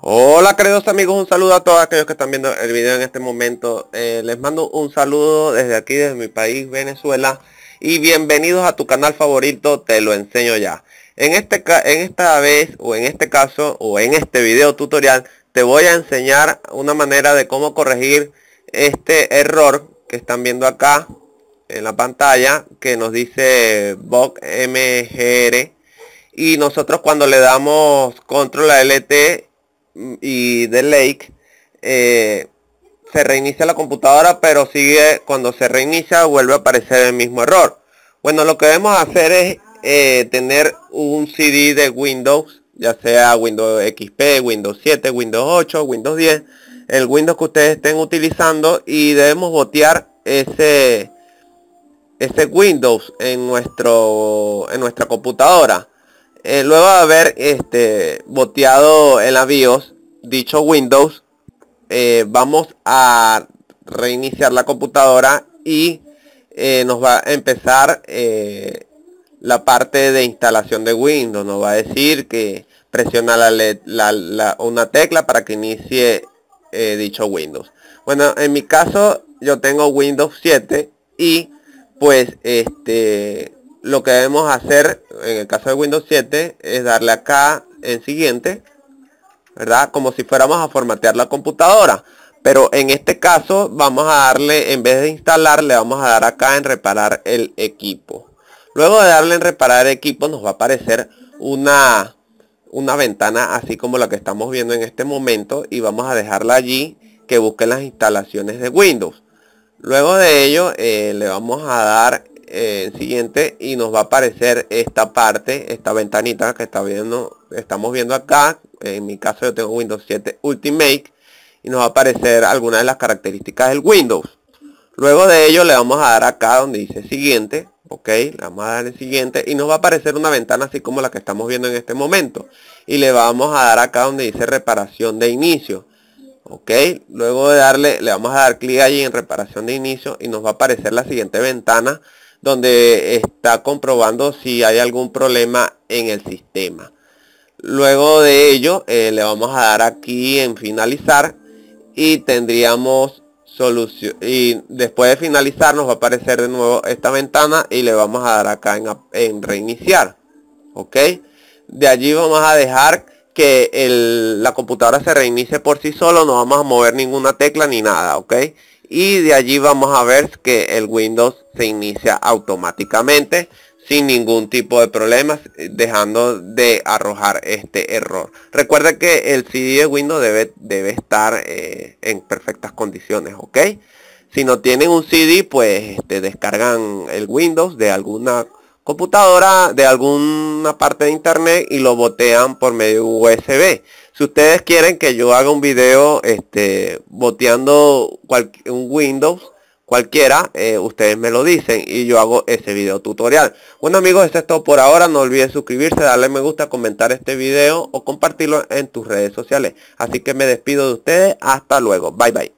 Hola queridos amigos, un saludo a todos aquellos que están viendo el video en este momento. Eh, les mando un saludo desde aquí, desde mi país, Venezuela. Y bienvenidos a tu canal favorito, te lo enseño ya. En, este, en esta vez, o en este caso, o en este video tutorial, te voy a enseñar una manera de cómo corregir este error que están viendo acá en la pantalla, que nos dice bug mgr. Y nosotros cuando le damos control a LT y de Lake, eh, se reinicia la computadora, pero sigue cuando se reinicia vuelve a aparecer el mismo error. Bueno, lo que debemos hacer es eh, tener un CD de Windows, ya sea Windows XP, Windows 7, Windows 8, Windows 10, el Windows que ustedes estén utilizando y debemos botear ese ese Windows en nuestro en nuestra computadora. Eh, luego de haber este, boteado en la BIOS dicho Windows, eh, vamos a reiniciar la computadora y eh, nos va a empezar la parte de instalación de Windows. Nos va a decir que presiona la, la, una tecla para que inicie dicho Windows. Bueno, en mi caso yo tengo Windows 7 y pues este lo que debemos hacer en el caso de Windows 7 es darle acá en siguiente, ¿verdad? Como si fuéramos a formatear la computadora. Pero en este caso vamos a darle, en vez de instalar, le vamos a dar acá en reparar el equipo. Luego de darle en reparar el equipo nos va a aparecer una, una ventana así como la que estamos viendo en este momento y vamos a dejarla allí que busque las instalaciones de Windows. Luego de ello eh, le vamos a dar eh, siguiente y nos va a aparecer esta parte, esta ventanita que está viendo, estamos viendo acá. En mi caso yo tengo Windows 7 Ultimate y nos va a aparecer algunas de las características del Windows. Luego de ello le vamos a dar acá donde dice siguiente, ok, le vamos a dar el siguiente y nos va a aparecer una ventana así como la que estamos viendo en este momento. Y le vamos a dar acá donde dice reparación de inicio. Ok, luego de darle, le vamos a dar clic allí en reparación de inicio y nos va a aparecer la siguiente ventana donde está comprobando si hay algún problema en el sistema. Luego de ello eh, le vamos a dar aquí en finalizar y tendríamos solución y después de finalizar nos va a aparecer de nuevo esta ventana y le vamos a dar acá en, reiniciar ok de allí vamos a dejar que la computadora se reinicie por sí solo no vamos a mover ninguna tecla ni nada ok y de allí vamos a ver que el Windows se inicia automáticamente sin ningún tipo de problemas eh, dejando de arrojar este error recuerda que el CD de Windows debe, debe estar eh, en perfectas condiciones ok si no tienen un CD pues este, descargan el Windows de alguna computadora de alguna parte de internet y lo botean por medio USB si ustedes quieren que yo haga un video este, boteando cualquier un Windows, cualquiera, eh, ustedes me lo dicen y yo hago ese video tutorial. Bueno amigos, eso es todo por ahora. No olviden suscribirse, darle me gusta, comentar este video o compartirlo en tus redes sociales. Así que me despido de ustedes. Hasta luego. Bye bye.